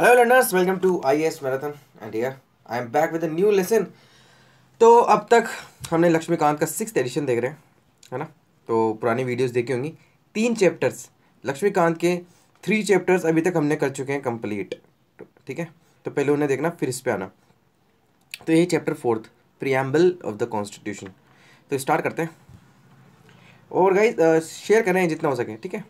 Hello learners welcome to I S marathon and here I am back with a new lesson तो अब तक हमने लक्ष्मीकांत का six edition देख रहे हैं है ना तो पुरानी वीडियोस देखी होंगी तीन चैप्टर्स लक्ष्मीकांत के थ्री चैप्टर्स अभी तक हमने कर चुके हैं कंप्लीट तो, ठीक है तो पहले उन्हें देखना फिर इस पर आना तो ये chapter fourth preamble of the constitution तो स्टार्ट करते हैं और गाइज शेयर करें जितना हो सके ठीक है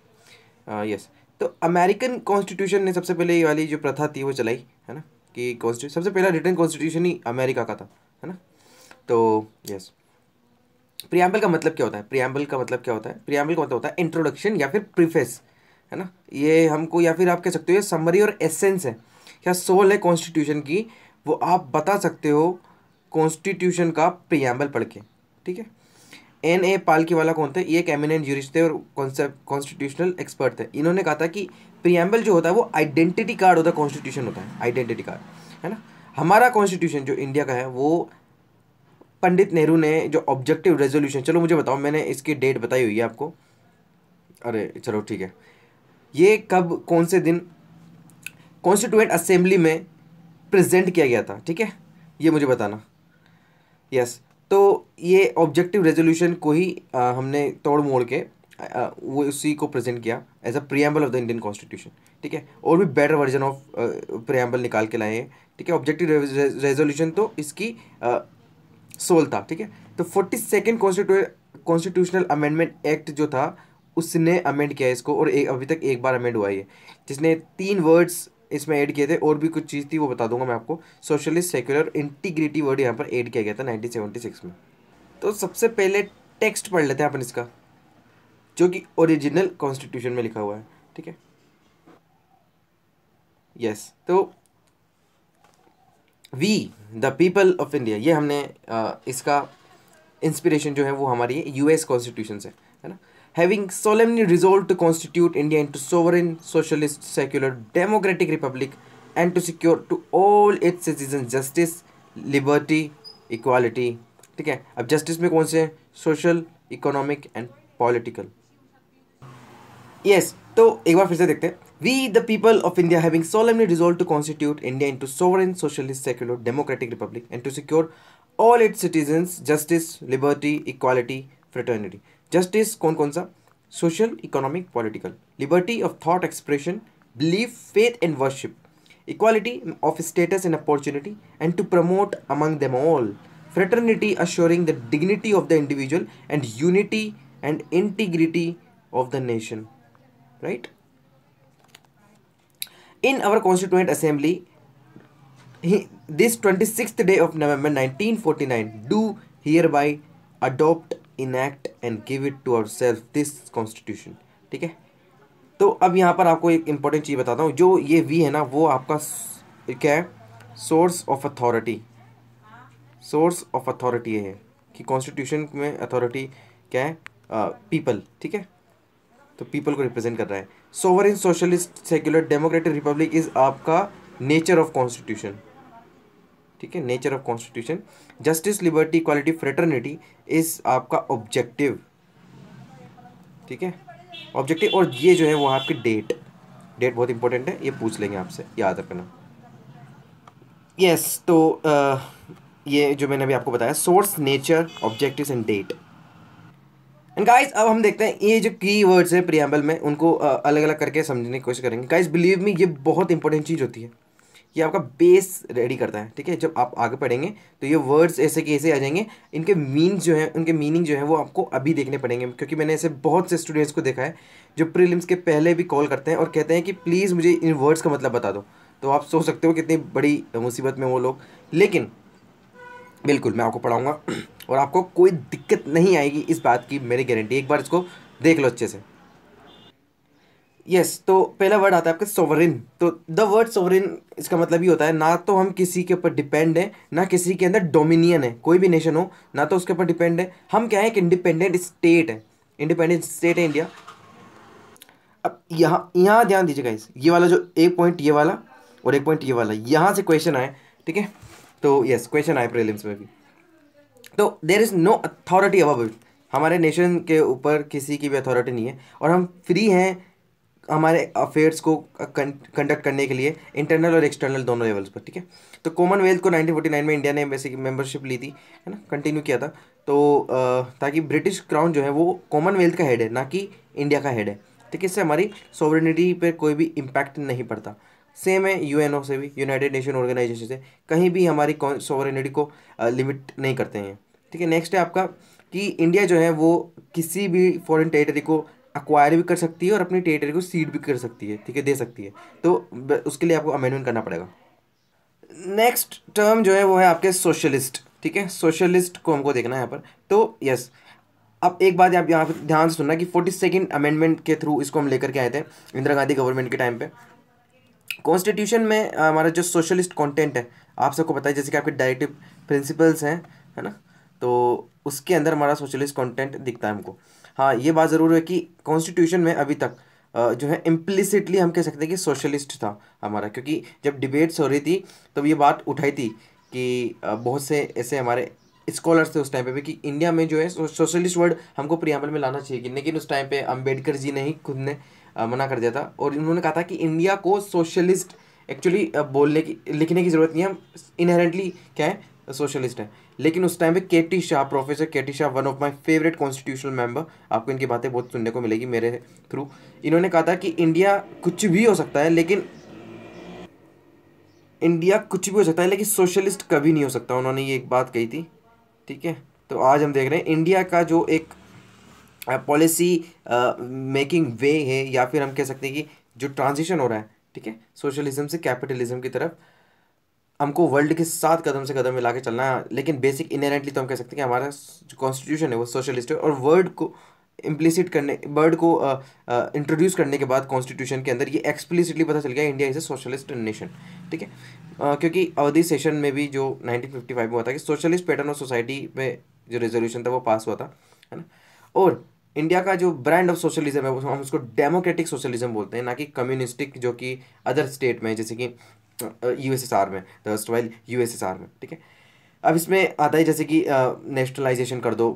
यस तो अमेरिकन कॉन्स्टिट्यूशन ने सबसे पहले ये वाली जो प्रथा थी वो चलाई है ना कि कॉन्स्टिट्यूशन सबसे पहला रिटर्न कॉन्स्टिट्यूशन ही अमेरिका का था है ना तो यस प्रियम्बल का मतलब क्या होता है प्रियम्बल का मतलब क्या होता है प्रियम्बल का मतलब होता है इंट्रोडक्शन या फिर प्रीफेस है ना ये हमको या फिर आप कह सकते हो ये समरी और एसेंस है या सोल है कॉन्स्टिट्यूशन की वो आप बता सकते हो कॉन्स्टिट्यूशन का प्रियम्बल पढ़ के ठीक है एन ए पालकी वाला कौन थे ये एक एमिनेंट जूरिस्ट थे और कॉन्स्टिट्यूशनल एक्सपर्ट थे इन्होंने कहा था कि प्रियम्बल जो होता है वो आइडेंटिटी कार्ड होता है कॉन्स्टिट्यूशन होता है आइडेंटिटी कार्ड है ना हमारा कॉन्स्टिट्यूशन जो इंडिया का है वो पंडित नेहरू ने जो ऑब्जेक्टिव रेजोल्यूशन चलो मुझे बताओ मैंने इसकी डेट बताई हुई है आपको अरे चलो ठीक है ये कब कौन से दिन कॉन्स्टिट्यूएंट असेंबली में प्रेजेंट किया गया था ठीक है ये मुझे बताना यस yes. तो ये ऑब्जेक्टिव रेजोल्यूशन को ही आ, हमने तोड़ मोड़ के आ, वो उसी को प्रेजेंट किया as a preamble of the Indian constitution ठीक है और भी बेटर वर्जन ऑफ प्रियम्बल निकाल के लाए हैं ठीक है ऑब्जेक्टिव रेजोल्यूशन तो इसकी सोल था ठीक है तो forty second constitutional amendment act जो था उसने अमेंड किया इसको और ए, अभी तक एक बार अमेंड हुआ है जिसने तीन वर्ड्स इसमें ऐड किए थे और भी कुछ चीज़ थी वो बता दूंगा मैं आपको सोशलिस्ट सेक्युलर इंटीग्रिटी वर्ड यहाँ पर ऐड किया गया था 1976 में तो सबसे पहले टेक्स्ट पढ़ लेते हैं अपन इसका जो कि ओरिजिनल कॉन्स्टिट्यूशन में लिखा हुआ है ठीक है यस तो we the people of India ये हमने आ, इसका इंस्पिरेशन जो है वो हमारी यूएस कॉन्स्टिट्यूशन से है ना having solemnly resolved to constitute India into sovereign, socialist, secular, democratic republic and to secure to all its citizens justice, liberty, equality. ठीक है अब जस्टिस में कौन से हैं social economic and political yes तो एक बार फिर से देखते हैं We, the people of India, having solemnly resolved to constitute India into sovereign, socialist, secular, democratic republic and to secure all its citizens justice, liberty, equality, fraternity. Justice, कौन कौन सा social economic political liberty of thought expression believe faith and equality of status and opportunity and to promote among them all fraternity assuring the dignity of the individual and unity and integrity of the nation right in our constituent assembly he, this 26th day of november 1949 do hereby adopt enact and give it to our self this constitution ठीक है तो अब यहाँ पर आपको एक important चीज़ बताता हूँ जो ये वी है ना वो आपका क्या है source of authority source of authority है कि कॉन्स्टिट्यूशन में अथॉरिटी क्या है पीपल uh, ठीक है तो पीपल को रिप्रेजेंट कर रहा है in socialist secular democratic republic is आपका नेचर ऑफ कॉन्स्टिट्यूशन ठीक है nature of constitution justice liberty equality fraternity is आपका ऑब्जेक्टिव ठीक है ऑब्जेक्टिव और ये जो है वो आपकी डेट डेट बहुत इंपॉर्टेंट है ये पूछ लेंगे आपसे याद रखना यस yes, तो आ, ये जो मैंने अभी आपको बताया source nature objective and date and guys अब हम देखते हैं ये जो की वर्ड्स है प्रियम्बल में उनको अलग अलग करके समझने की कोशिश करेंगे गाइस बिलीव मी ये बहुत इंपॉर्टेंट चीज़ होती है ये आपका बेस रेडी करता है ठीक है जब आप आगे पढ़ेंगे तो ये वर्ड्स ऐसे के ऐसे आ जाएंगे इनके मीन्स जो है उनके मीनिंग जो है वो आपको अभी देखने पड़ेंगे क्योंकि मैंने ऐसे बहुत से स्टूडेंट्स को देखा है जो प्रीलिम्स के पहले भी कॉल करते हैं और कहते हैं कि प्लीज़ मुझे इन वर्ड्स का मतलब बता दो तो आप सोच सकते हो कितनी बड़ी मुसीबत में वो लोग लेकिन बिल्कुल मैं आपको पढ़ाऊँगा और आपको कोई दिक्कत नहीं आएगी इस बात की मेरी गारंटी एक बार इसको देख लो अच्छे से यस तो पहला वर्ड आता है आपका सोवरिन तो द वर्ड सोवरिन इसका मतलब ये होता है ना तो हम किसी के ऊपर डिपेंड है ना किसी के अंदर डोमिनियन है कोई भी नेशन हो ना तो उसके ऊपर डिपेंड है हम क्या है एक इंडिपेंडेंट स्टेट है इंडिपेंडेंट स्टेट है इंडिया अब यहाँ यहाँ ध्यान दीजिएगा इस ये वाला जो एक पॉइंट ये वाला और एक पॉइंट ये वाला यहाँ से क्वेश्चन आए ठीक है तो यस क्वेश्चन आए प्रेलिम्स में भी तो there is no authority about हमारे नेशन के ऊपर किसी की भी अथॉरिटी नहीं है और हम फ्री हैं हमारे अफेयर्स को कंडक्ट करने के लिए इंटरनल और एक्सटर्नल दोनों लेवल्स पर ठीक है तो कॉमनवेल्थ को 1949 में इंडिया ने वैसे की मेंबरशिप ली थी है ना कंटिन्यू किया था तो ताकि ब्रिटिश क्राउन जो है वो कॉमनवेल्थ का हेड है ना कि इंडिया का हेड है ठीक है इससे हमारी सॉवरनिटी पर कोई भी इम्पैक्ट नहीं पड़ता सेम है यू से भी यूनाइटेड नेशन ऑर्गेनाइजेशन से कहीं भी हमारी सॉवरनिटी को लिमिट नहीं करते हैं ठीक है नेक्स्ट है आपका कि इंडिया जो है वो किसी भी फॉरेन टेरिटरी को अक्वायर भी कर सकती है और अपनी टेरिटरी को सीड भी कर सकती है ठीक है दे सकती है तो उसके लिए आपको अमेंडमेंट करना पड़ेगा नेक्स्ट टर्म जो है वो है आपके सोशलिस्ट ठीक है सोशलिस्ट को हमको देखना है यहाँ पर तो यस अब एक बात आप यहाँ पर ध्यान से सुनना कि फोर्टी सेकेंड अमेंडमेंट के थ्रू इसको हम लेकर के आए थे इंदिरा गांधी गवर्नमेंट के टाइम पे कॉन्स्टिट्यूशन में हमारा जो सोशलिस्ट कंटेंट है आप सबको पता है जैसे कि आपके डायरेक्टिव प्रिंसिपल्स हैं है ना तो उसके अंदर हमारा सोशलिस्ट कॉन्टेंट दिखता है हमको हाँ ये बात ज़रूर है कि कॉन्स्टिट्यूशन में अभी तक जो है इम्प्लिसिटली हम कह सकते हैं कि सोशलिस्ट था हमारा क्योंकि जब डिबेट्स हो रही थी तब ये बात उठाई थी कि बहुत से ऐसे हमारे स्कॉलर्स थे उस टाइम पे भी कि इंडिया में जो है सोशलिस्ट वर्ड हमको प्रियामल में लाना चाहिए लेकिन उस टाइम पे अम्बेडकर जी ने ही खुद ने मना कर दिया था और उन्होंने कहा था कि इंडिया को सोशलिस्ट एक्चुअली बोलने की लिखने की ज़रूरत नहीं है हम इनहेरेंटली क्या है सोशलिस्ट है लेकिन उस टाइम पे K T Shah professor K T Shah one of my favourite constitutional member आपको इनकी बातें बहुत सुनने को मिलेगी मेरे थ्रू इन्होंने कहा था कि इंडिया कुछ भी हो सकता है लेकिन इंडिया कुछ भी हो सकता है लेकिन सोशलिस्ट कभी नहीं हो सकता उन्होंने ये एक बात कही थी ठीक है तो आज हम देख रहे हैं इंडिया का जो एक पॉलिसी मेकिंग वे है या फिर हम कह सकते हैं कि जो ट्रांजिशन हो रहा है ठीक है सोशलिज्म से कैपिटलिज्म की तरफ हमको वर्ल्ड के साथ कदम से कदम मिला के चलना है लेकिन बेसिक इनहेरेंटली तो हम कह सकते हैं कि हमारा जो कॉन्स्टिट्यूशन है वो सोशलिस्ट है और वर्ड को इम्प्लिसिट करने वर्ड को इंट्रोड्यूस करने के बाद कॉन्स्टिट्यूशन के अंदर ये एक्सप्लिसिटली पता चल गया India is a socialist nation ठीक है क्योंकि अवधि सेशन में भी जो 1955 में हुआ था कि सोशलिस्ट पैटर्न ऑफ सोसाइटी में जो रेजोल्यूशन था वो पास हुआ था है ना और इंडिया का जो ब्रांड ऑफ सोशलिज्म है हम उसको डेमोक्रेटिक सोशलिज्म बोलते हैं ना कि कम्युनिस्टिक जो कि अदर स्टेट में जैसे कि यूएसएसआर में दस्टवाइल यूएसएसआर में ठीक है अब इसमें आता है जैसे कि नेशनलाइजेशन कर दो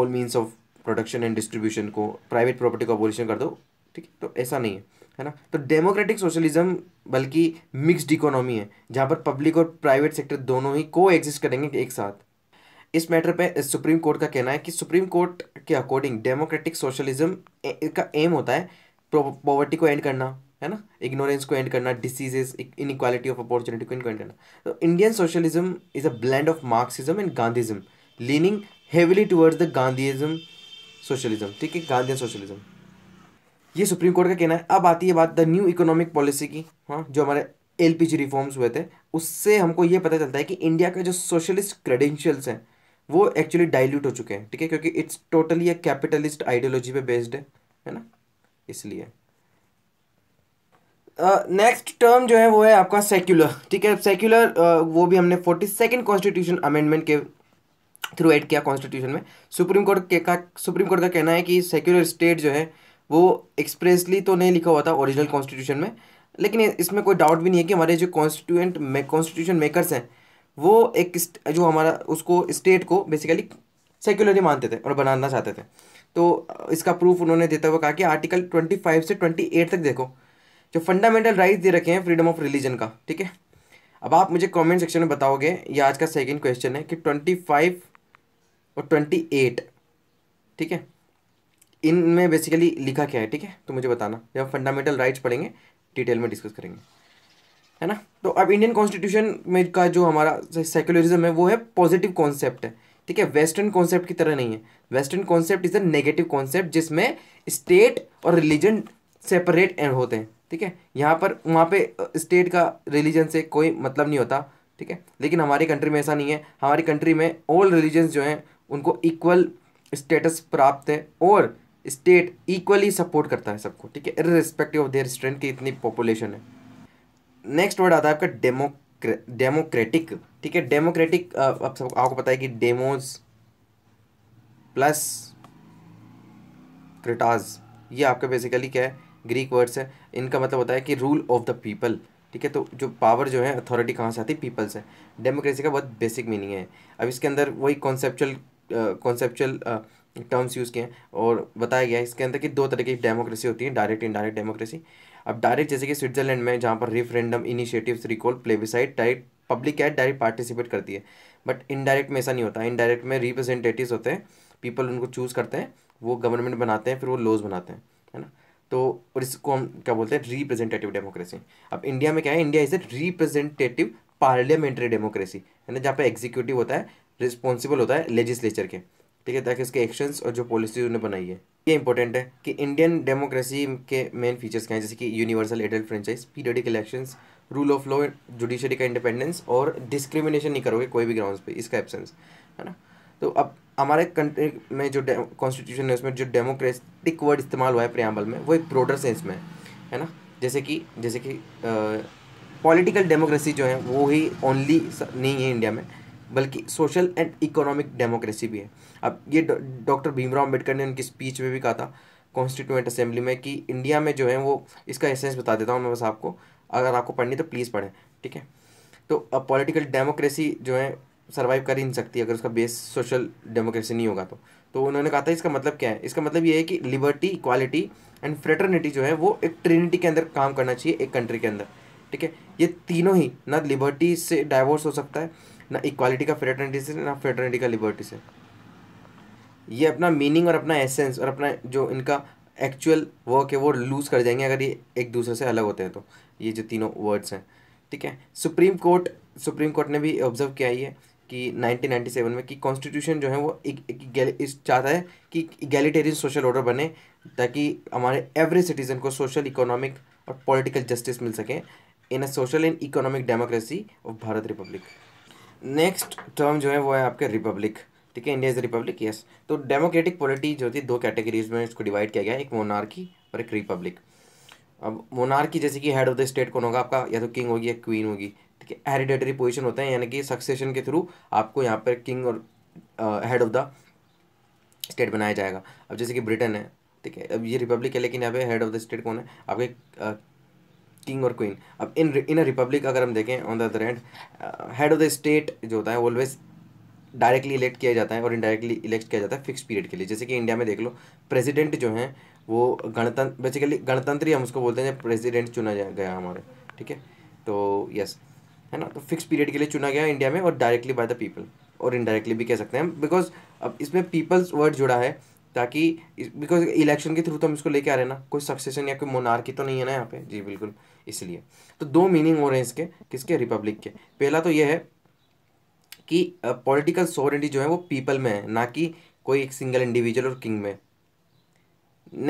all means of production and distribution को प्राइवेट प्रॉपर्टी को अबोलिशन कर दो ठीक है तो ऐसा नहीं है है ना तो डेमोक्रेटिक सोशलिज्म बल्कि मिक्स्ड इकोनॉमी है जहाँ पर पब्लिक और प्राइवेट सेक्टर दोनों ही को एग्जिस्ट करेंगे एक साथ इस मैटर पे सुप्रीम कोर्ट का कहना है कि सुप्रीम कोर्ट के अकॉर्डिंग डेमोक्रेटिक सोशलिज्म का एम होता है पॉवर्टी को एंड करना है ना इग्नोरेंस को एंड करना diseases inequality of opportunity को एंड करना तो Indian socialism is a blend of Marxism and Gandhism leaning heavily towards the Gandhism socialism ठीक है गांधी सोशलिज्म ये सुप्रीम कोर्ट का कहना है अब आती है बात द न्यू इकोनॉमिक पॉलिसी की हाँ जो हमारे एल रिफॉर्म्स हुए थे उससे हमको ये पता चलता है कि इंडिया का जो सोशलिस्ट क्रेडेंशियल्स हैं वो एक्चुअली डाइल्यूट हो चुके हैं ठीक है क्योंकि it's totally a capitalist ideology पे बेस्ड है है ना इसलिए नेक्स्ट uh, टर्म जो है वो है आपका सेक्युलर ठीक है सेक्युलर uh, वो भी हमने फोर्टी सेकेंड कॉन्स्टिट्यूशन अमेंडमेंट के थ्रू एड किया कॉन्स्टिट्यूशन में सुप्रीम कोर्ट के का सुप्रीम कोर्ट का कहना है कि सेक्युलर स्टेट जो है वो एक्सप्रेसली तो नहीं लिखा हुआ था ओरिजिनल कॉन्स्टिट्यूशन में लेकिन इसमें कोई डाउट भी नहीं है कि हमारे जो कॉन्स्टिट्यूएंट कॉन्स्टिट्यूशन मेकर्स हैं वो एक जो हमारा उसको स्टेट को बेसिकली सेक्युलर ही मानते थे और बनाना चाहते थे तो इसका प्रूफ उन्होंने देता हुआ कहा कि आर्टिकल ट्वेंटी फाइव से ट्वेंटी एट तक देखो जो फंडामेंटल राइट दे रखे हैं फ्रीडम ऑफ रिलीजन का ठीक है अब आप मुझे कमेंट सेक्शन में बताओगे ये आज का सेकंड क्वेश्चन है कि ट्वेंटी फाइव और ट्वेंटी एट ठीक है इनमें बेसिकली लिखा क्या है ठीक है तो मुझे बताना जब फंडामेंटल राइट्स पढ़ेंगे डिटेल में डिस्कस करेंगे है ना तो अब इंडियन कॉन्स्टिट्यूशन में का जो हमारा सेकुलरिज्म है वो है पॉजिटिव कॉन्सेप्ट है ठीक है वेस्टर्न कॉन्सेप्ट की तरह नहीं है western concept is a negative concept जिसमें स्टेट और रिलीजन सेपरेट होते हैं ठीक है यहाँ पर वहाँ पे स्टेट का रिलीजन से कोई मतलब नहीं होता ठीक है लेकिन हमारी कंट्री में ऐसा नहीं है हमारी कंट्री में ऑल रिलीजन्स जो हैं उनको इक्वल स्टेटस प्राप्त है और स्टेट इक्वली सपोर्ट करता है सबको ठीक है इरेस्पेक्टिव ऑफ देयर स्ट्रेंथ की इतनी पॉपुलेशन है नेक्स्ट वर्ड आता है आपका डेमोक्रे डेमोक्रेटिक ठीक है डेमोक्रेटिक आप सब आपको पता है कि डेमोज प्लस क्रिटाज ये आपका बेसिकली क्या है ग्रीक वर्ड्स है इनका मतलब होता है कि रूल ऑफ द पीपल ठीक है तो जो पावर जो है अथॉरिटी कहाँ से आती है पीपल से डेमोक्रेसी का बहुत बेसिक मीनिंग है अब इसके अंदर वही कॉन्सेप्चुअल कॉन्सेप्चुअल टर्म्स यूज़ किए हैं और बताया गया है इसके अंदर कि दो तरीके की डेमोक्रेसी होती है डायरेक्ट इनडायरेक्ट डेमोक्रेसी अब डायरेक्ट जैसे कि स्विट्जरलैंड में जहाँ पर referendum initiatives recall plebiscite direct public क्या है डायरेक्ट पार्टिसिपेट करती है बट इनडायरेक्ट में ऐसा नहीं होता इनडायरेक्ट में रिप्रेजेंटेटिव होते हैं पीपल उनको चूज़ करते हैं वो गवर्नमेंट बनाते हैं फिर वो लॉज बनाते हैं है ना तो और इसको हम क्या बोलते हैं रिप्रेजेंटेटिव डेमोक्रेसी अब इंडिया में क्या है India is a representative parliamentary democracy है ना जहाँ पर एग्जीक्यूटिव होता है रिस्पॉन्सिबल होता है लेजिस्लेचर के ठीक है ताकि उसके एक्शंस और जो पॉलिसी उन्हें बनाई है ये इंपॉर्टेंट है कि इंडियन डेमोक्रेसी के मेन फीचर्स क्या हैं जैसे कि universal adult franchise periodic elections rule of law judiciary का इंडिपेंडेंस और डिस्क्रिमिनेशन नहीं करोगे कोई भी ग्राउंड्स पे इसका एब्सेंस है ना तो अब हमारे कंट्री में जो कॉन्स्टिट्यूशन है उसमें जो डेमोक्रेटिक वर्ड इस्तेमाल हुआ है प्रियाम्बल में वो एक ब्रॉडर सेंस में है ना जैसे कि जैसे कि पॉलिटिकल डेमोक्रेसी जो है वो ही ओनली नहीं है इंडिया में बल्कि सोशल एंड इकोनॉमिक डेमोक्रेसी भी है अब ये डॉक्टर भीमराव अम्बेडकर ने उनकी स्पीच में भी कहा था कॉन्स्टिट्यूएंट असेंबली में कि इंडिया में जो है वो इसका एसेंस बता देता हूँ मैं बस आपको अगर आपको पढ़नी तो प्लीज़ पढ़ें ठीक है तो अब पॉलिटिकल डेमोक्रेसी जो है सर्वाइव कर ही नहीं सकती अगर उसका बेस सोशल डेमोक्रेसी नहीं होगा तो तो उन्होंने कहा था इसका मतलब क्या है इसका मतलब ये है कि लिबर्टी इक्वालिटी एंड फ्रेटर्निटी जो है वो एक ट्रिनिटी के अंदर काम करना चाहिए एक कंट्री के अंदर ठीक है ये तीनों ही ना लिबर्टी से डाइवोर्स हो सकता है ना इक्वालिटी का फ्रेटर्निटी से ना फ्रेटर्निटी का लिबर्टी से ये अपना मीनिंग और अपना एसेंस और अपना जो इनका एक्चुअल वर्क है वो लूज़ कर जाएंगे अगर ये एक दूसरे से अलग होते हैं तो ये जो तीनों वर्ड्स हैं ठीक है सुप्रीम कोर्ट सुप्रीम कोर्ट ने भी ऑब्जर्व किया ही है कि 1997 में कि कॉन्स्टिट्यूशन जो है वो एक, एक इस चाहता है कि इगेलिटेरियन सोशल ऑर्डर बने ताकि हमारे एवरी सिटीजन को सोशल इकोनॉमिक और पॉलिटिकल जस्टिस मिल सके in a social and economic democracy of Bharat republic next term जो है वो है आपके रिपब्लिक ठीक है इंडिया इज रिपब्लिक यस तो डेमोक्रेटिक पॉलिटी जो थी दो कैटेगरीज में इसको डिवाइड किया गया एक मोनार्की और एक रिपब्लिक अब मोनार्की जैसे कि हेड ऑफ द स्टेट कौन होगा आपका या तो किंग होगी या क्वीन होगी ठीक है हेरिडेटरी पोजिशन होता है यानी कि सक्सेशन के थ्रू आपको यहाँ पर किंग और हेड ऑफ द स्टेट बनाया जाएगा अब जैसे कि ब्रिटेन है ठीक है अब ये रिपब्लिक है लेकिन यहाँ पे हेड ऑफ द स्टेट कौन है आपके किंग और क्वीन अब इन इन अ रिपब्लिक अगर हम देखें on the other hand head of the state जो होता है ऑलवेज डायरेक्टली इलेक्ट किया जाता है और इनडायरेक्टली इलेक्ट किया जाता है फिक्स पीरियड के लिए जैसे कि इंडिया में देख लो प्रेजिडेंट जो है वो गणतंत्र बेसिकली गणतंत्र हम उसको बोलते हैं जब प्रेजिडेंट चुना गया हमारे ठीक है तो यस है ना तो फिक्स पीरियड के लिए चुना गया इंडिया में और डायरेक्टली बाय द पीपल और इनडायरेक्टली भी कह सकते हैं बिकॉज अब इसमें पीपल्स वर्ड जुड़ा है ताकि बिकॉज इलेक्शन के थ्रू तो हम इसको लेके आ रहे हैं ना कोई सक्सेशन या कोई मोनार्की तो नहीं है ना यहाँ पे जी बिल्कुल इसलिए तो दो मीनिंग हो रहे हैं इसके किसके रिपब्लिक के पहला तो ये है कि पॉलिटिकल सॉवरेंटी जो है वो पीपल में है ना कि कोई एक सिंगल इंडिविजुअल और किंग में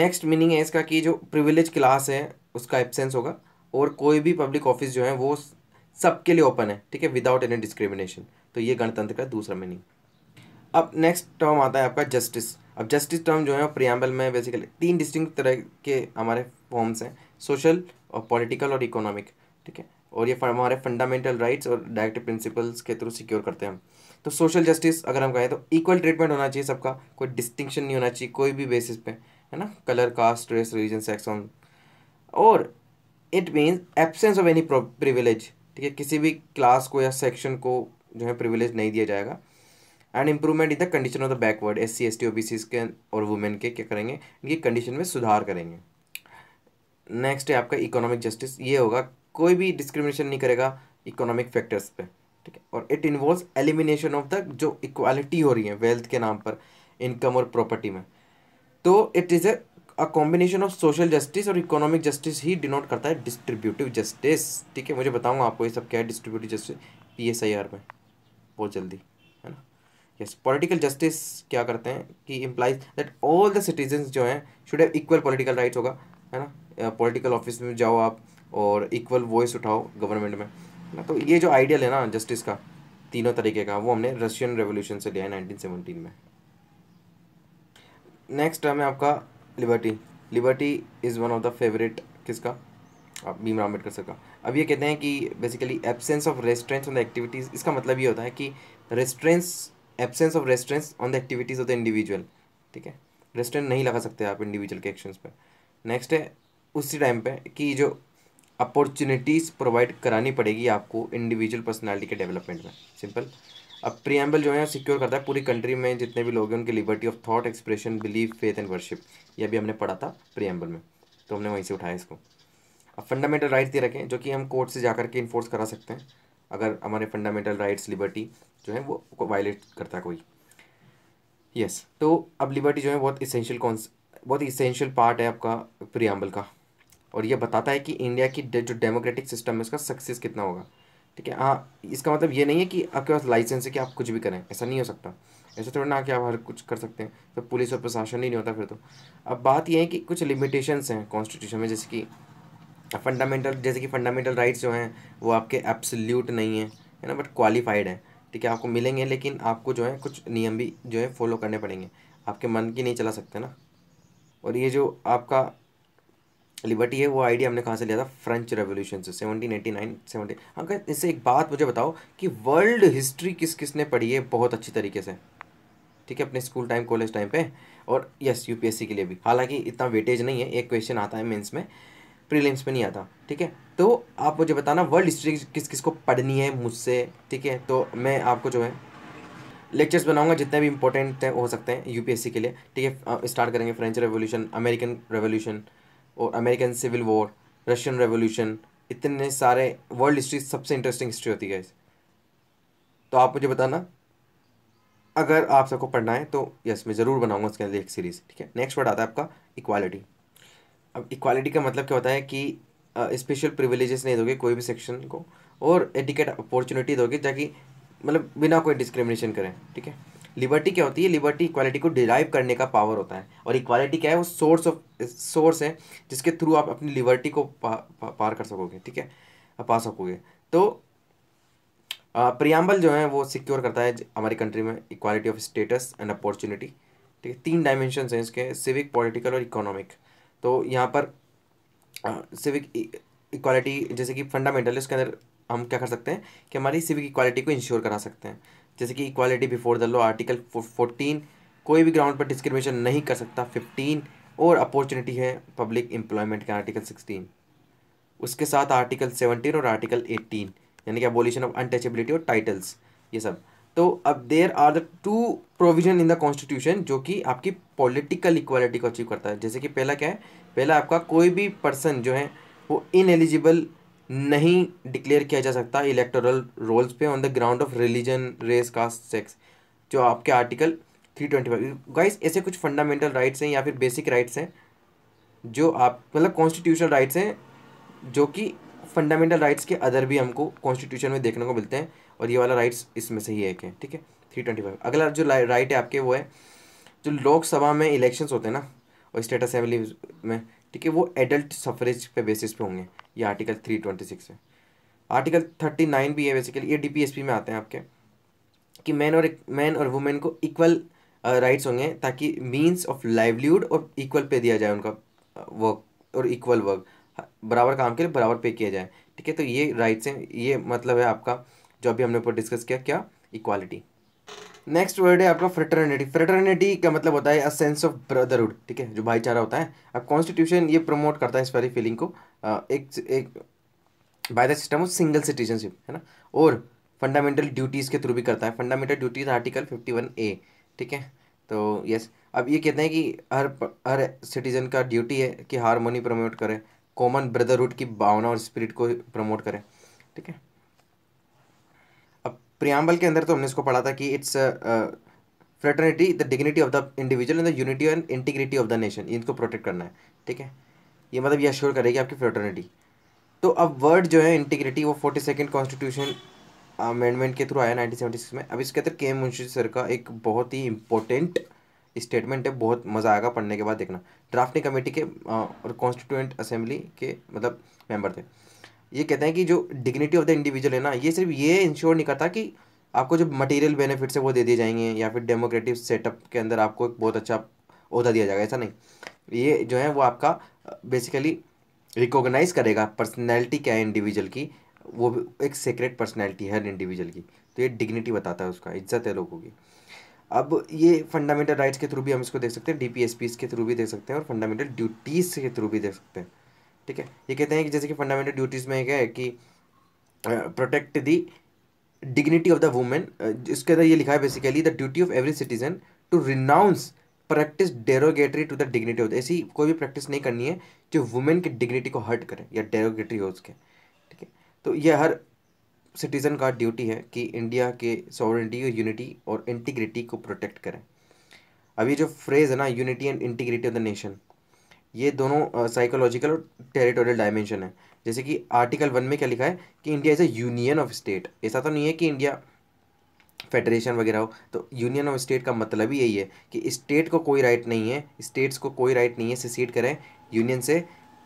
नेक्स्ट मीनिंग है इसका कि जो प्रिविलेज क्लास है उसका एब्सेंस होगा और कोई भी पब्लिक ऑफिस जो है वो सबके लिए ओपन है ठीक है विदाउट एनी डिस्क्रिमिनेशन तो ये गणतंत्र का दूसरा मीनिंग अब नेक्स्ट टर्म आता है आपका जस्टिस अब जस्टिस टर्म जो है प्रियम्बल में बेसिकली तीन डिस्टिंग तरह के हमारे फॉर्म्स हैं सोशल और पॉलिटिकल और इकोनॉमिक ठीक है और ये हमारे फंडामेंटल राइट्स और डायरेक्ट प्रिंसिपल्स के थ्रू सिक्योर करते हैं हम तो सोशल जस्टिस अगर हम कहें तो इक्वल ट्रीटमेंट होना चाहिए सबका कोई डिस्टिंक्शन नहीं होना चाहिए कोई भी बेसिस पे है ना colour caste race religion sex और it means absence of any privilege ठीक है किसी भी क्लास को या सेक्शन को जो है प्रिविलेज नहीं दिया जाएगा and improvement in the condition of the backward S C S T O B C के और वुमेन के क्या करेंगे इनकी कंडीशन में सुधार करेंगे नेक्स्ट है आपका इकोनॉमिक जस्टिस ये होगा कोई भी डिस्क्रिमिनेशन नहीं करेगा इकोनॉमिक फैक्टर्स पे ठीक है और it involve elimination of the जो इक्वालिटी हो रही है वेल्थ के नाम पर इनकम और प्रॉपर्टी में तो it is a a combination of social justice और इकोनॉमिक जस्टिस ही डिनोट करता है डिस्ट्रीब्यूटिव जस्टिस ठीक है मुझे बताऊंगा आपको ये सब क्या है distributive justice P S I R में बहुत जल्दी है ना यस पॉलिटिकल जस्टिस क्या करते हैं कि implies that all the citizen जो हैं should have equal political rights होगा है ना पॉलिटिकल ऑफिस में जाओ आप और इक्वल वॉइस उठाओ गवर्नमेंट में है ना तो ये जो आइडियल है ना जस्टिस का तीनों तरीके का वो हमने रशियन रेवोल्यूशन से लिया है नाइनटीन सेवनटीन में नेक्स्ट टर्म है आपका liberty liberty is one of the favourite किसका आप भीम राम अम्बेडकर सर का अब ये कहते हैं कि basically absence of restraints on the activities इसका मतलब ये होता है कि restraints absence of restraints on the activities of the individual ठीक है रेस्ट्रेंट नहीं लगा सकते आप इंडिविजुअल के एक्शंस पर नेक्स्ट है उसी टाइम पे कि जो अपॉर्चुनिटीज़ प्रोवाइड करानी पड़ेगी आपको इंडिविजुअल पर्सनालिटी के डेवलपमेंट में सिंपल अब प्रियम्बल जो है सिक्योर करता है पूरी कंट्री में जितने भी लोग हैं उनकी liberty of thought expression believe faith and worship ये भी हमने पढ़ा था प्रियम्बल में तो हमने वहीं से उठाया इसको अब फंडामेंटल राइट्स दे रखें जो कि हम कोर्ट से जा करके इन्फोर्स करा सकते हैं अगर हमारे फंडामेंटल राइट्स लिबर्टी जो है वो वायलेट करता है कोई यस yes, तो अब लिबर्टी जो है बहुत इसेंशियल कौन बहुत इसेंशियल पार्ट है आपका प्रियम्बल का और यह बताता है कि इंडिया की जो डेमोक्रेटिक सिस्टम है उसका सक्सेस कितना होगा ठीक है हाँ इसका मतलब ये नहीं है कि आपके पास लाइसेंस है कि आप कुछ भी करें ऐसा नहीं हो सकता ऐसा थोड़ा ना कि आप हर कुछ कर सकते हैं तो पुलिस और प्रशासन ही नहीं होता फिर तो अब बात यह है कि कुछ लिमिटेशंस हैं कॉन्स्टिट्यूशन में जैसे कि फंडामेंटल जैसे कि फंडामेंटल राइट्स जो हैं वो आपके एब्सल्यूट नहीं है है ना बट क्वालिफाइड है ठीक है आपको मिलेंगे लेकिन आपको जो है कुछ नियम भी जो है फॉलो करने पड़ेंगे आपके मन की नहीं चला सकते ना और ये जो आपका लिबर्टी है वो आइडिया हमने कहाँ से लिया था फ्रेंच रेवोल्यूशन से सेवनटीन एटी नाइन सेवनटी हाँ इससे एक बात मुझे बताओ कि वर्ल्ड हिस्ट्री किस किस ने पढ़ी है बहुत अच्छी तरीके से ठीक है अपने स्कूल टाइम कॉलेज टाइम पे और यस यूपीएससी के लिए भी हालांकि इतना वेटेज नहीं है एक क्वेश्चन आता है मेंस में प्रीलिम्स में नहीं आता ठीक है तो आप मुझे बताना वर्ल्ड हिस्ट्री किस किस को पढ़नी है मुझसे ठीक है तो मैं आपको जो है लेक्चर्स बनाऊंगा जितने भी इंपॉर्टेंट हो सकते हैं यूपीएससी के लिए ठीक है स्टार्ट करेंगे फ्रेंच रेवोल्यूशन अमेरिकन रेवोल्यूशन और American civil war Russian revolution इतने सारे वर्ल्ड हिस्ट्री सबसे इंटरेस्टिंग हिस्ट्री होती है तो आप मुझे बताना अगर आप सबको पढ़ना है तो यस मैं ज़रूर बनाऊंगा उसके अंदर एक सीरीज़ ठीक है नेक्स्ट वर्ड आता है आपका इक्वालिटी अब इक्वालिटी का मतलब क्या होता है कि स्पेशल प्रिविलेजेस नहीं दोगे कोई भी सेक्शन को और एडिकेट अपॉर्चुनिटी दोगे ताकि मतलब बिना कोई डिस्क्रिमिनेशन करें ठीक है लिबर्टी क्या होती है लिबर्टी इक्वालिटी को डिराइव करने का पावर होता है और इक्वालिटी क्या है वो सोर्स ऑफ सोर्स है जिसके थ्रू आप अपनी लिबर्टी को पा, पा, पार कर सकोगे ठीक है पा सकोगे तो प्रियाम्बल जो है वो सिक्योर करता है हमारी कंट्री में equality of status and opportunity ठीक है तीन डायमेंशन हैं इसके सिविक पॉलिटिकल और इकोनॉमिक तो यहाँ पर सिविक इक्वालिटी e, जैसे कि फंडामेंटल है उसके अंदर हम क्या कर सकते हैं कि हमारी सिविक इक्वालिटी को इंश्योर करा सकते हैं जैसे कि equality before the law article fourteen कोई भी ग्राउंड पर डिस्क्रिमिनेशन नहीं कर सकता फिफ्टीन और अपॉर्चुनिटी है पब्लिक एम्प्लॉयमेंट का आर्टिकल सिक्सटीन उसके साथ आर्टिकल सेवनटीन और आर्टिकल एटीन यानी कि अबोलिशन ऑफ अनटचेबिलिटी और टाइटल्स ये सब तो अब there are the two provision in the constitution जो कि आपकी पॉलिटिकल इक्वालिटी को अचीव करता है जैसे कि पहला क्या है पहला आपका कोई भी पर्सन जो है वो इन एलिजिबल नहीं डिक्लेयर किया जा सकता इलेक्टोरल रोल्स पे on the ground of religion race caste sex जो आपके article three twenty five guys ऐसे कुछ फंडामेंटल राइट्स हैं या फिर बेसिक राइट्स हैं जो आप मतलब कॉन्स्टिट्यूशनल राइट्स हैं जो कि फंडामेंटल राइट्स के अदर भी हमको कॉन्स्टिट्यूशन में देखने को मिलते हैं और ये वाला राइट्स इसमें से ही एक है ठीक है थ्री ट्वेंटी फाइव अगला जो राइट है आपके वो है जो लोकसभा में इलेक्शंस होते हैं ना और स्टेट असेंबली में ठीक है वो एडल्ट सफरेज पे बेसिस पे होंगे ये आर्टिकल थ्री ट्वेंटी सिक्स है आर्टिकल थर्टी नाइन भी है बेसिकली ये डीपीएसपी में आते हैं आपके कि मैन और मैन और वुमेन को इक्वल राइट्स uh, होंगे ताकि मीन्स ऑफ लाइवलीहुड और इक्वल पे दिया जाए उनका वर्क uh, और इक्वल वर्क बराबर काम के लिए बराबर पे किया जाए ठीक है तो ये राइट्स हैं ये मतलब है आपका जो अभी हमने ऊपर डिस्कस किया क्या इक्वालिटी नेक्स्ट वर्ड है आपका फ्रेटर्निटी फ्रेटर्निटी का मतलब होता है अ सेंस ऑफ ब्रदरहुड ठीक है जो भाईचारा होता है अब कॉन्स्टिट्यूशन ये प्रमोट करता है इस वाली फीलिंग को एक एक by the system of single citizenship है ना और फंडामेंटल ड्यूटीज़ के थ्रू भी करता है fundamental duties article fifty one A ठीक है तो यस अब ये कहते हैं कि हर हर सिटीजन का ड्यूटी है कि हारमोनी प्रमोट करें कॉमन ब्रदरहुड की भावना और स्पिरिट को प्रमोट करें ठीक है प्रियाम्बल के अंदर तो हमने इसको पढ़ा था कि it's fraternity the dignity of the individual and the unity and integrity of the nation इनको प्रोटेक्ट करना है ठीक है ये मतलब ये अश्योर करेगी आपकी फ्रेटर्निटी तो अब वर्ड जो है इंटीग्रिटी वो फोर्टी सेकेंड कॉन्स्टिट्यूशन अमेंडमेंट के थ्रू आया नाइनटीन सेवेंटी सिक्स में अब इसके अंदर के एम मुंशी सर का एक बहुत ही इंपॉर्टेंट स्टेटमेंट है बहुत मज़ा आएगा पढ़ने के बाद देखना ड्राफ्टिंग कमेटी के uh, और कॉन्स्टिट्यूंट असेंबली के मतलब मेंबर थे ये कहते हैं कि जो डिग्निटी ऑफ द इंडिविजुअल है ना ये सिर्फ ये इंश्योर नहीं करता कि आपको जो मटेरियल बेनिफिट्स है वो दे दिए जाएंगे या फिर डेमोक्रेटिक सेटअप के अंदर आपको एक बहुत अच्छा अहदा दिया जाएगा ऐसा नहीं ये जो है वो आपका बेसिकली रिकॉग्नाइज करेगा पर्सनैलिटी क्या है इंडिविजुअल की वो एक सेक्रेट पर्सनैलिटी है इंडिविजुअल की तो ये डिग्निटी बताता है उसका इज्जत है लोगों की अब ये फंडामेंटल राइट्स के थ्रू भी हम इसको देख सकते हैं डी के थ्रू भी देख सकते हैं और फंडामेंटल ड्यूटीज़ के थ्रू भी देख सकते हैं ठीक है ये कहते हैं कि जैसे कि फंडामेंटल ड्यूटीज़ में क्या है कि protect the dignity of the women इसके अंदर ये लिखा है basically the duty of every citizen to renounce practice derogatory to the dignity of ऐसी कोई भी प्रैक्टिस नहीं करनी है जो वुमेन की डिग्निटी को हर्ट करे या डेरोगेटरी हो उसके ठीक है तो यह हर सिटीज़न का ड्यूटी है कि इंडिया के सॉवरिटी और यूनिटी और इंटीग्रिटी को प्रोटेक्ट करें अभी जो फ्रेज़ है ना unity and integrity of the nation ये दोनों साइकोलॉजिकल और टेरिटोरियल डायमेंशन है जैसे कि आर्टिकल वन में क्या लिखा है कि India is a union of state ऐसा तो नहीं है कि इंडिया फेडरेशन वगैरह हो तो यूनियन ऑफ स्टेट का मतलब ही यही है कि स्टेट को कोई राइट नहीं है स्टेट्स को कोई राइट नहीं है सिसीड करें यूनियन से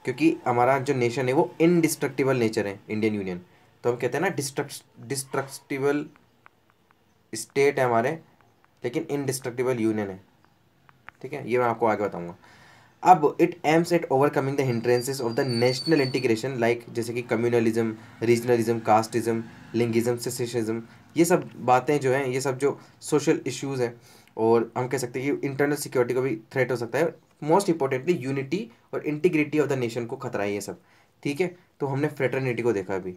क्योंकि हमारा जो नेशन है वो इनडिस्ट्रक्टिबल नेचर है इंडियन यूनियन तो हम कहते हैं ना डिस्ट्रक्टिबल स्टेट है हमारे लेकिन इनडिस्ट्रक्टिबल यूनियन है ठीक है ये मैं आपको आगे बताऊँगा अब it aims at overcoming the hindrances of the national integration like जैसे कि communalism regionalism casteism linguism secessionism ये सब बातें जो हैं ये सब जो सोशल इश्यूज़ हैं और हम कह सकते हैं कि इंटरनल सिक्योरिटी को भी थ्रेट हो सकता है मोस्ट इंपॉर्टेंटली यूनिटी और इंटीग्रिटी ऑफ द नेशन को खतरा है ये सब ठीक है तो हमने फ्रेटर्निटी को देखा अभी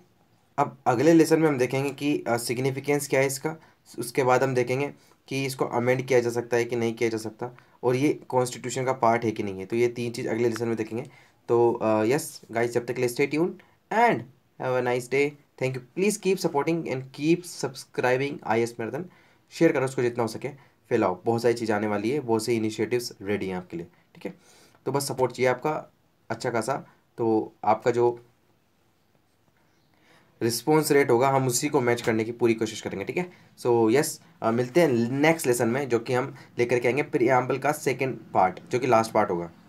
अब अगले लेसन में हम देखेंगे कि सिग्निफिकेंस uh, क्या है इसका उसके बाद हम देखेंगे कि इसको अमेंड किया जा सकता है कि नहीं किया जा सकता और ये कॉन्स्टिट्यूशन का पार्ट है कि नहीं है तो ये तीन चीज़ अगले लेसन में देखेंगे तो यस गाइस जब तक ले stay tuned and have a nice day thank you please keep supporting and keep subscribing I S marathon share करो उसको जितना हो सके फैलाओ बहुत सारी चीज़ आने वाली है बहुत सी इनिशिएटिव्स रेडी हैं आपके लिए ठीक है तो बस सपोर्ट चाहिए आपका अच्छा खासा तो आपका जो रिस्पॉन्स रेट होगा हम उसी को मैच करने की पूरी कोशिश करेंगे ठीक है सो यस मिलते हैं नेक्स्ट लेसन में जो कि हम लेकर के आएंगे प्रियाम्बल का सेकेंड पार्ट जो कि लास्ट पार्ट होगा